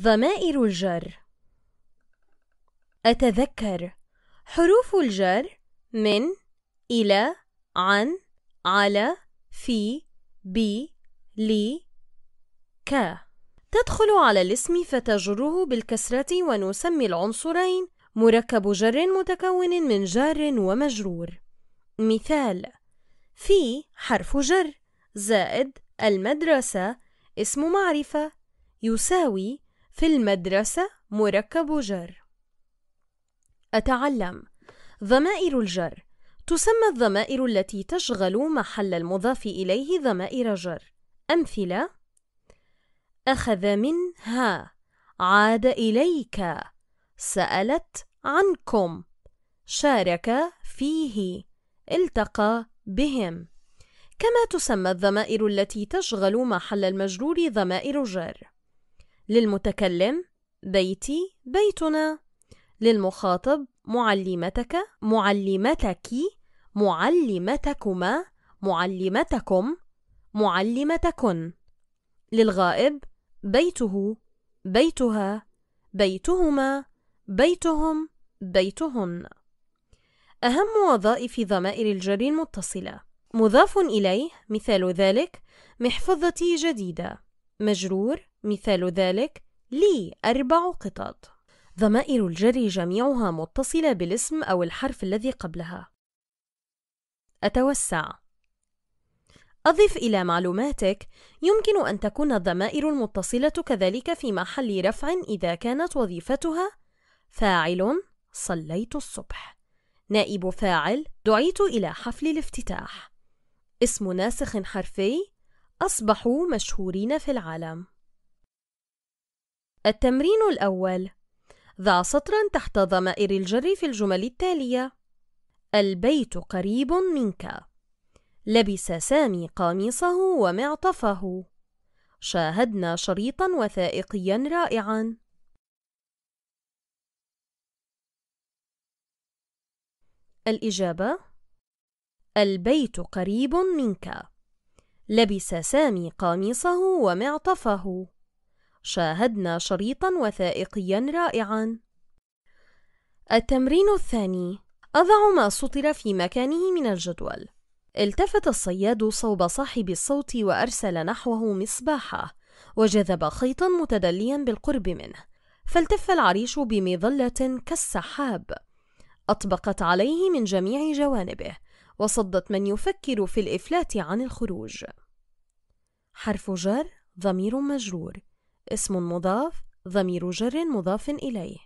ضمائر الجر أتذكر حروف الجر من إلى عن على في بي لي ك تدخل على الاسم فتجره بالكسرة ونسمي العنصرين مركب جر متكون من جار ومجرور مثال في حرف جر زائد المدرسة اسم معرفة يساوي في المدرسة مركب جر أتعلم ضمائر الجر تسمى الضمائر التي تشغل محل المضاف إليه ضمائر جر أمثلة أخذ منها عاد إليك سألت عنكم شارك فيه التقى بهم كما تسمى الضمائر التي تشغل محل المجرور ضمائر جر للمتكلم بيتي بيتنا للمخاطب معلمتك معلمتك معلمتكما معلمتكم معلمتكن للغائب بيته بيتها بيتهما بيتهم بيتهن أهم وظائف ضمائر الجر المتصلة مضاف إليه مثال ذلك محفظتي جديدة مجرور مثال ذلك لي أربع قطط ضمائر الجري جميعها متصلة بالاسم أو الحرف الذي قبلها أتوسع أضف إلى معلوماتك يمكن أن تكون الضمائر المتصلة كذلك في محل رفع إذا كانت وظيفتها فاعل صليت الصبح نائب فاعل دعيت إلى حفل الافتتاح اسم ناسخ حرفي أصبحوا مشهورين في العالم التمرين الأول ضع سطرا تحت ضمائر الجر في الجمل التالية البيت قريب منك لبس سامي قميصه ومعطفه شاهدنا شريطا وثائقيا رائعا الإجابة البيت قريب منك لبس سامي قميصه ومعطفه شاهدنا شريطا وثائقيا رائعا التمرين الثاني أضع ما سطر في مكانه من الجدول التفت الصياد صوب صاحب الصوت وأرسل نحوه مصباحه وجذب خيطا متدليا بالقرب منه فالتف العريش بمظلة كالسحاب أطبقت عليه من جميع جوانبه وصدت من يفكر في الإفلات عن الخروج حرف جر ضمير مجرور اسم مضاف ضمير جر مضاف إليه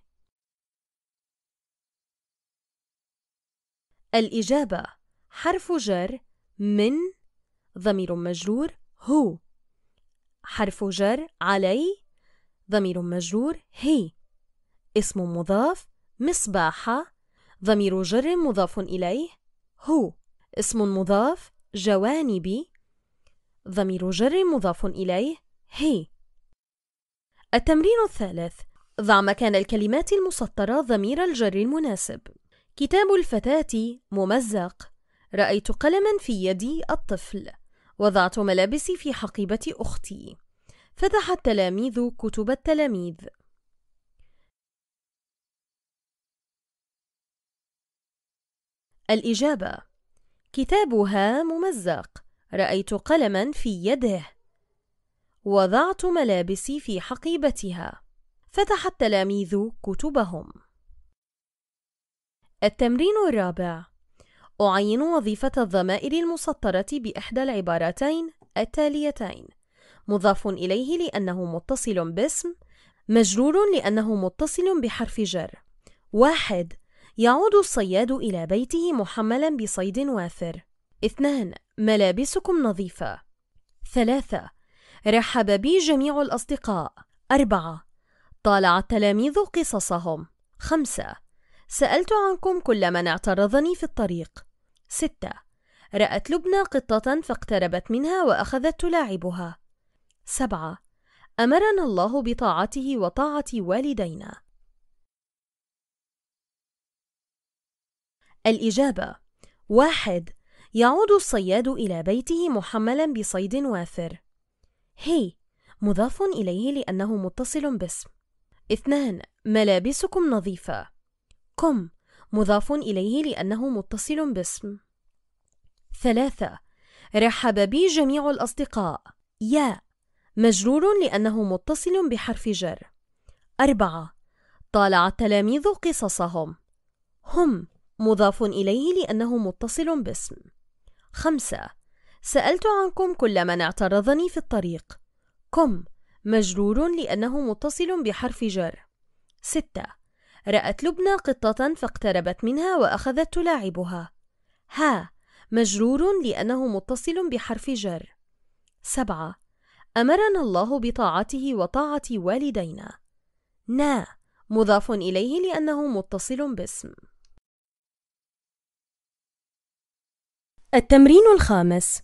الإجابة حرف جر من ضمير مجرور هو حرف جر علي ضمير مجرور هي اسم مضاف مصباحة ضمير جر مضاف إليه هو اسم مضاف جوانبي ضمير جر مضاف إليه هي التمرين الثالث ضع مكان الكلمات المسطرة ضمير الجر المناسب كتاب الفتاة ممزق رأيت قلما في يدي الطفل وضعت ملابسي في حقيبة أختي فتح التلاميذ كتب التلاميذ الإجابة كتابها ممزق رأيت قلما في يده وضعت ملابسي في حقيبتها فتح التلاميذ كتبهم التمرين الرابع أعين وظيفة الضمائر المسطرة بإحدى العبارتين التاليتين مضاف إليه لأنه متصل باسم مجرور لأنه متصل بحرف جر واحد يعود الصياد إلى بيته محملا بصيد وافر اثنان ملابسكم نظيفة ثلاثة رحب بي جميع الأصدقاء أربعة طالع التلاميذ قصصهم خمسة سألت عنكم كل من اعترضني في الطريق ستة رأت لبنى قطة فاقتربت منها وأخذت تلاعبها سبعة أمرنا الله بطاعته وطاعة والدينا الإجابة واحد يعود الصياد إلى بيته محملا بصيد وافر هي مضاف إليه لأنه متصل باسم اثنان ملابسكم نظيفة كم مضاف إليه لأنه متصل باسم ثلاثة رحب بي جميع الأصدقاء يا مجرور لأنه متصل بحرف جر أربعة طالع التلاميذ قصصهم هم مضاف إليه لأنه متصل باسم خمسة سألت عنكم كل من اعترضني في الطريق كم مجرور لأنه متصل بحرف جر ستة رأت لبنى قطة فاقتربت منها وأخذت تلاعبها ها مجرور لأنه متصل بحرف جر سبعة أمرنا الله بطاعته وطاعة والدينا نا مضاف إليه لأنه متصل باسم التمرين الخامس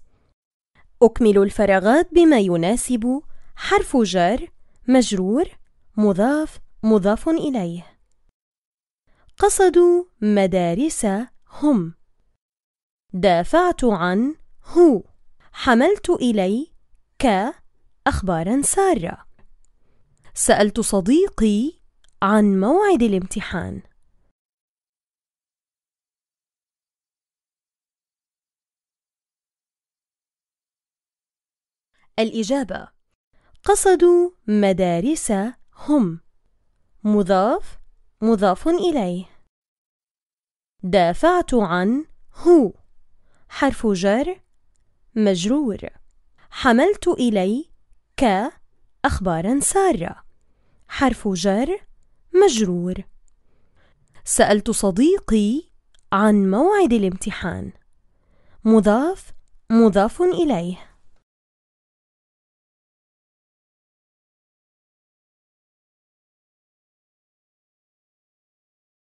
أكمل الفراغات بما يناسب حرف جر مجرور مضاف مضاف إليه قصدوا مدارس هم دافعت عن هو حملت إلي ك أخبارا سارة سألت صديقي عن موعد الامتحان الإجابة قصدوا مدارس هم مضاف مضاف إليه دافعت عن هو حرف جر مجرور حملت إلي ك أخبارا سارة حرف جر مجرور سألت صديقي عن موعد الامتحان مضاف مضاف إليه